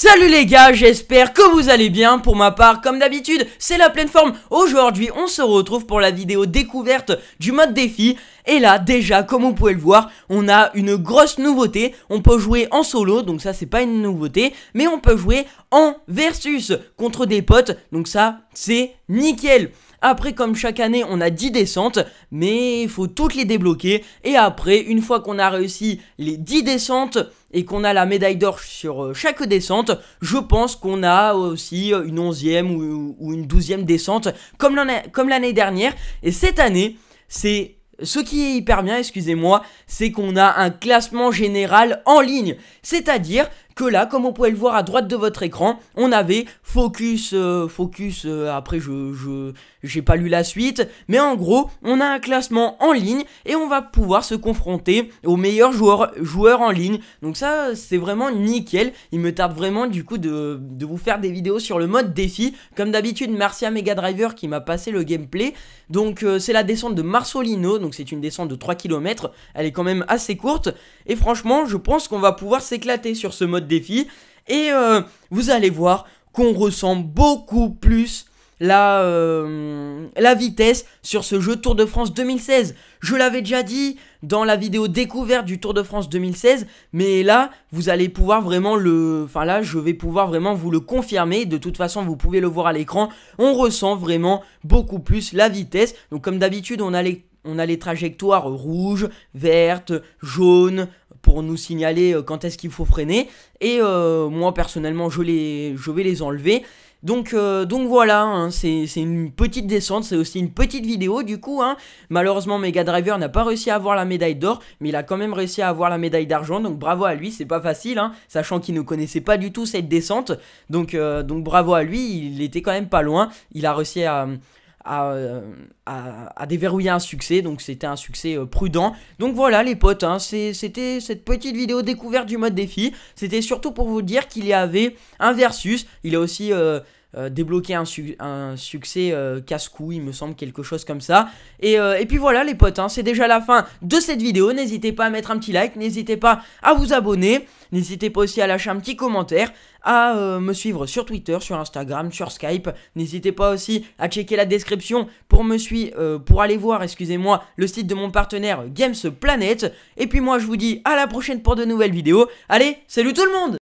Salut les gars, j'espère que vous allez bien, pour ma part, comme d'habitude, c'est la pleine forme. Aujourd'hui, on se retrouve pour la vidéo découverte du mode défi, et là, déjà, comme vous pouvez le voir, on a une grosse nouveauté, on peut jouer en solo, donc ça c'est pas une nouveauté, mais on peut jouer en versus, contre des potes, donc ça, c'est nickel après, comme chaque année, on a 10 descentes, mais il faut toutes les débloquer. Et après, une fois qu'on a réussi les 10 descentes et qu'on a la médaille d'or sur euh, chaque descente, je pense qu'on a aussi euh, une 11e ou, une 12e descente, comme l'année dernière. Et cette année, c'est ce qui est hyper bien, excusez-moi, c'est qu'on a un classement général en ligne. C'est-à-dire que là, comme on pouvait le voir à droite de votre écran, on avait Focus, euh, Focus, euh, après je j'ai pas lu la suite, mais en gros, on a un classement en ligne et on va pouvoir se confronter aux meilleurs joueurs, joueurs en ligne. Donc ça, c'est vraiment nickel. Il me tarde vraiment du coup de, vous faire des vidéos sur le mode défi. Comme d'habitude, merci à Mega Driver qui m'a passé le gameplay. Donc euh, c'est la descente de Marsolino, donc c'est une descente de 3 km, elle est quand même assez courte. Et franchement, je pense qu'on va pouvoir s'éclater sur ce mode défi. Et euh, vous allez voir qu'on ressent beaucoup plus la, euh, la vitesse sur ce jeu Tour de France 2016. Je l'avais déjà dit dans la vidéo découverte du Tour de France 2016, mais là, vous allez pouvoir vraiment le... Enfin là, je vais pouvoir vraiment vous le confirmer. De toute façon, vous pouvez le voir à l'écran. On ressent vraiment beaucoup plus la vitesse. Donc comme d'habitude, on a les on a les trajectoires rouges, vertes, jaunes, pour nous signaler euh, quand est-ce qu'il faut freiner. Et euh, moi personnellement je, les, je vais les enlever. Donc, euh, donc voilà, hein, c'est une petite descente, c'est aussi une petite vidéo du coup. Hein. Malheureusement, Mega Driver n'a pas réussi à avoir la médaille d'or, mais il a quand même réussi à avoir la médaille d'argent. Donc bravo à lui, c'est pas facile, hein, sachant qu'il ne connaissait pas du tout cette descente. Donc, donc bravo à lui, il était quand même pas loin. Il a réussi à... Euh, à, à, déverrouiller un succès. Donc c'était un succès euh, prudent. Donc voilà les potes, hein, c'était cette petite vidéo découverte du mode défi. C'était surtout pour vous dire qu'il y avait un versus. Il y a aussi... Euh, euh, débloquer un, succès euh, casse-cou, il me semble, quelque chose comme ça. Et, euh, puis voilà les potes, hein, c'est déjà la fin de cette vidéo. N'hésitez pas à mettre un petit like, n'hésitez pas à vous abonner, n'hésitez pas aussi à lâcher un petit commentaire, à me suivre sur Twitter, sur Instagram, sur Skype. N'hésitez pas aussi à checker la description pour me suivre, pour aller voir, excusez-moi, le site de mon partenaire Gamesplanet Et puis moi je vous dis à la prochaine pour de nouvelles vidéos. Allez, salut tout le monde